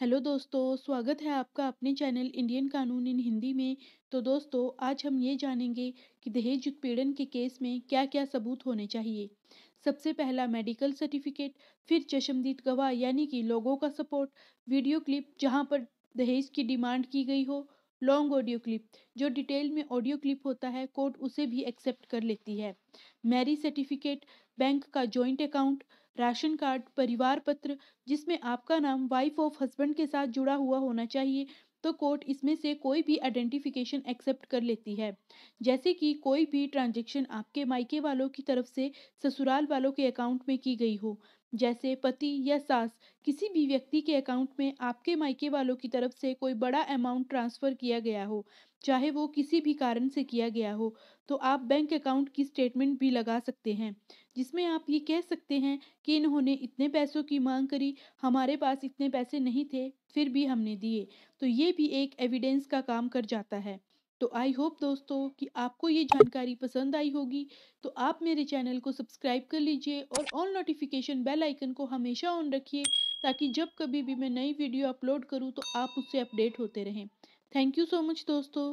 hello दोस्तों स्वागत है आपका अपने चैनल इंडियन कानून इन हिंदी में तो दोस्तों आज हम ये जानेंगे कि दहेज उत्पीड़न के केस में क्या क्या सबूत होने चाहिए सबसे पहला मेडिकल सर्टिफिकेट फिर चशमदीद गवाह यानी कि लोगों का सपोर्ट वीडियो क्लिप जहां पर दहेज की डिमांड की गई हो लॉन्ग ऑडियो क्लिप जो डिटेल में ऑडियो क्लिप होता है कोर्ट उसे भी एक्सेप्ट कर लेती है मैरिज सर्टिफिकेट बैंक का जॉइंट अकाउंट राशन कार्ड परिवार पत्र जिसमें आपका नाम वाइफ ऑफ हस्बैंड के साथ जुड़ा हुआ होना चाहिए तो कोर्ट इसमें से कोई भी आइडेंटिफिकेशन एक्सेप्ट कर लेती है जैसे कि कोई भी ट्रांजेक्शन आपके मायके वालों की तरफ से ससुराल वालों के अकाउंट में की गई हो जैसे पति या सास किसी भी व्यक्ति के अकाउंट में आपके मायके वालों की तरफ से कोई बड़ा अमाउंट ट्रांसफ़र किया गया हो चाहे वो किसी भी कारण से किया गया हो तो आप बैंक अकाउंट की स्टेटमेंट भी लगा सकते हैं जिसमें आप ये कह सकते हैं कि इन्होंने इतने पैसों की मांग करी हमारे पास इतने पैसे नहीं थे फिर भी हमने दिए तो ये भी एक एविडेंस का काम कर जाता है तो आई होप दोस्तों कि आपको ये जानकारी पसंद आई होगी तो आप मेरे चैनल को सब्सक्राइब कर लीजिए और ऑल नोटिफिकेशन बेल आइकन को हमेशा ऑन रखिए ताकि जब कभी भी मैं नई वीडियो अपलोड करूँ तो आप उससे अपडेट होते रहें थैंक यू सो मच दोस्तों